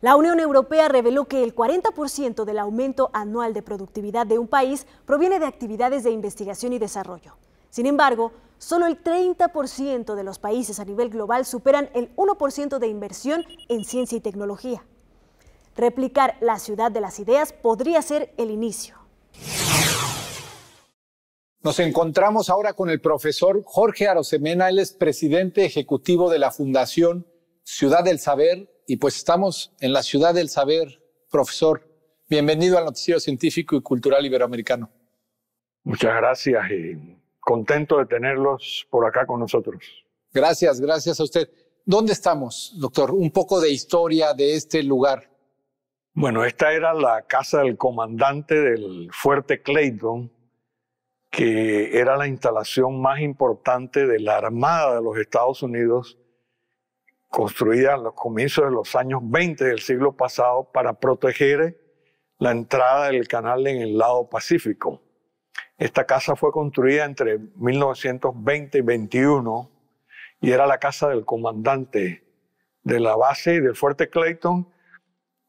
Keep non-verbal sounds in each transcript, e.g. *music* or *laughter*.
La Unión Europea reveló que el 40% del aumento anual de productividad de un país proviene de actividades de investigación y desarrollo. Sin embargo, solo el 30% de los países a nivel global superan el 1% de inversión en ciencia y tecnología. Replicar la ciudad de las ideas podría ser el inicio. Nos encontramos ahora con el profesor Jorge Arosemena, él es presidente ejecutivo de la Fundación Ciudad del Saber y pues estamos en la ciudad del saber. Profesor, bienvenido al Noticiero Científico y Cultural Iberoamericano. Muchas gracias y contento de tenerlos por acá con nosotros. Gracias, gracias a usted. ¿Dónde estamos, doctor? Un poco de historia de este lugar. Bueno, esta era la casa del comandante del fuerte Clayton, que era la instalación más importante de la Armada de los Estados Unidos construida a los comienzos de los años 20 del siglo pasado para proteger la entrada del canal en el lado Pacífico. Esta casa fue construida entre 1920 y 21 y era la casa del comandante de la base y del fuerte Clayton,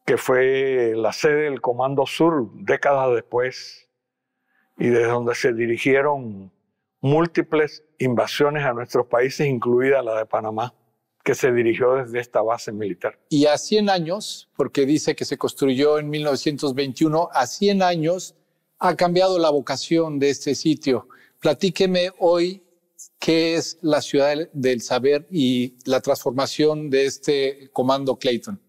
que fue la sede del Comando Sur décadas después y desde donde se dirigieron múltiples invasiones a nuestros países, incluida la de Panamá que se dirigió desde esta base militar. Y a 100 años, porque dice que se construyó en 1921, a 100 años ha cambiado la vocación de este sitio. Platíqueme hoy qué es la ciudad del saber y la transformación de este comando Clayton.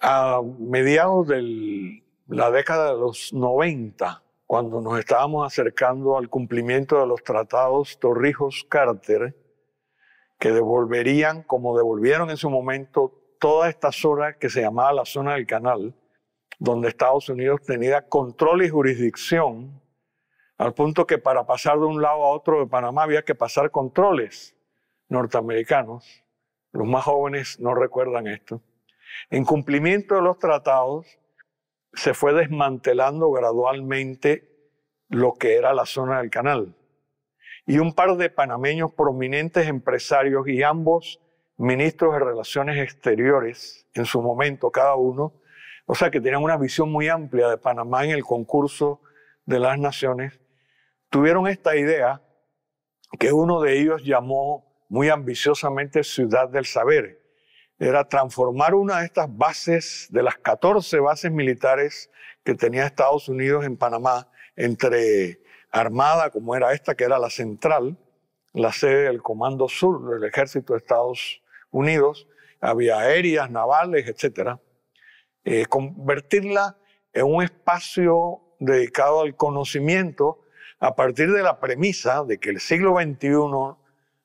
A mediados de la década de los 90, cuando nos estábamos acercando al cumplimiento de los tratados Torrijos-Carter, que devolverían, como devolvieron en su momento, toda esta zona que se llamaba la zona del canal, donde Estados Unidos tenía control y jurisdicción, al punto que para pasar de un lado a otro de Panamá había que pasar controles norteamericanos. Los más jóvenes no recuerdan esto. En cumplimiento de los tratados, se fue desmantelando gradualmente lo que era la zona del canal y un par de panameños prominentes empresarios y ambos ministros de Relaciones Exteriores en su momento, cada uno. O sea que tenían una visión muy amplia de Panamá en el concurso de las naciones. Tuvieron esta idea que uno de ellos llamó muy ambiciosamente Ciudad del Saber. Era transformar una de estas bases, de las 14 bases militares que tenía Estados Unidos en Panamá, entre armada como era esta, que era la central, la sede del Comando Sur del Ejército de Estados Unidos, había aéreas, navales, etc. Eh, convertirla en un espacio dedicado al conocimiento a partir de la premisa de que el siglo XXI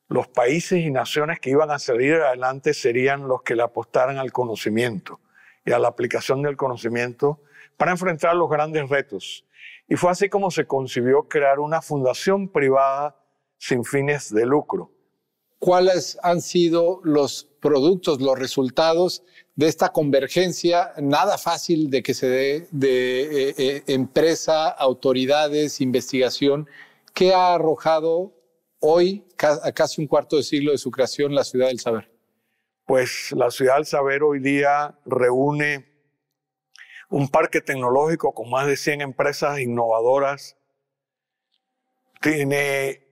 los países y naciones que iban a salir adelante serían los que le apostaran al conocimiento y a la aplicación del conocimiento para enfrentar los grandes retos. Y fue así como se concibió crear una fundación privada sin fines de lucro. ¿Cuáles han sido los productos, los resultados de esta convergencia nada fácil de que se dé de eh, eh, empresa, autoridades, investigación? ¿Qué ha arrojado hoy, a casi un cuarto de siglo de su creación, la Ciudad del Saber? Pues la Ciudad del Saber hoy día reúne un parque tecnológico con más de 100 empresas innovadoras, tiene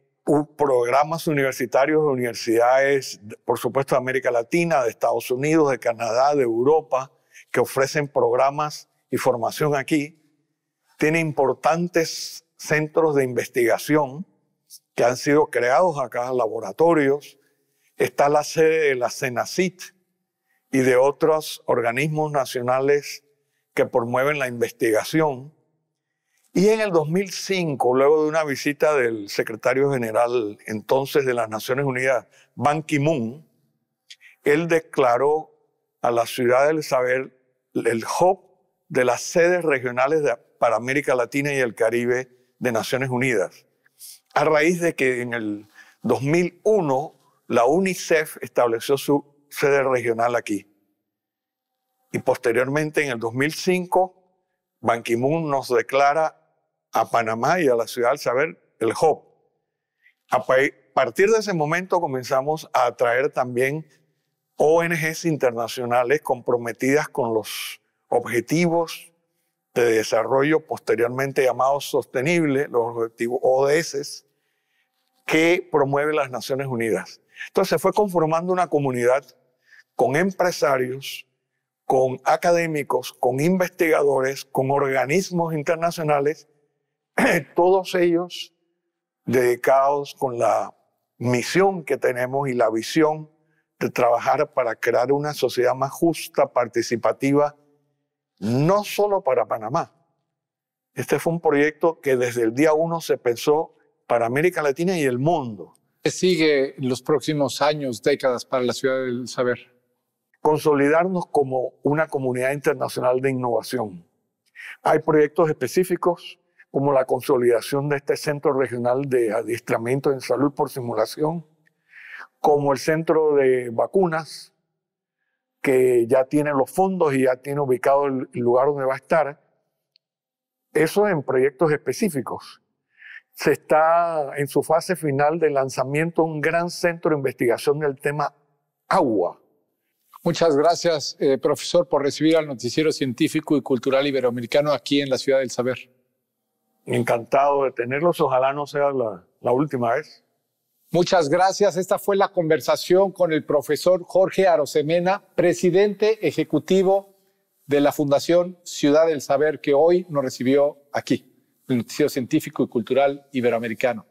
programas universitarios de universidades, por supuesto, de América Latina, de Estados Unidos, de Canadá, de Europa, que ofrecen programas y formación aquí. Tiene importantes centros de investigación que han sido creados acá, laboratorios. Está la sede de la CENACIT y de otros organismos nacionales que promueven la investigación. Y en el 2005, luego de una visita del secretario general entonces de las Naciones Unidas, Ban Ki-moon, él declaró a la ciudad del Saber el hub de las sedes regionales para América Latina y el Caribe de Naciones Unidas, a raíz de que en el 2001 la UNICEF estableció su sede regional aquí. Y posteriormente, en el 2005, Ban Ki-moon nos declara a Panamá y a la ciudad saber el HOP. A partir de ese momento comenzamos a atraer también ONGs internacionales comprometidas con los objetivos de desarrollo posteriormente llamados sostenibles, los objetivos ODS, que promueve las Naciones Unidas. Entonces se fue conformando una comunidad con empresarios, con académicos, con investigadores, con organismos internacionales, *clears throat* todos ellos dedicados con la misión que tenemos y la visión de trabajar para crear una sociedad más justa, participativa, no solo para Panamá. Este fue un proyecto que desde el día uno se pensó para América Latina y el mundo. ¿Qué sigue en los próximos años, décadas para la ciudad del saber? consolidarnos como una comunidad internacional de innovación. Hay proyectos específicos como la consolidación de este Centro Regional de Adiestramiento en Salud por Simulación, como el Centro de Vacunas, que ya tiene los fondos y ya tiene ubicado el lugar donde va a estar. Eso en proyectos específicos. Se está en su fase final de lanzamiento un gran centro de investigación del tema agua Muchas gracias, eh, profesor, por recibir al Noticiero Científico y Cultural Iberoamericano aquí en la Ciudad del Saber. Encantado de tenerlos, ojalá no sea la, última vez. Muchas gracias. Esta fue la conversación con el profesor Jorge Arosemena, presidente ejecutivo de la Fundación Ciudad del Saber, que hoy nos recibió aquí, el Noticiero Científico y Cultural Iberoamericano.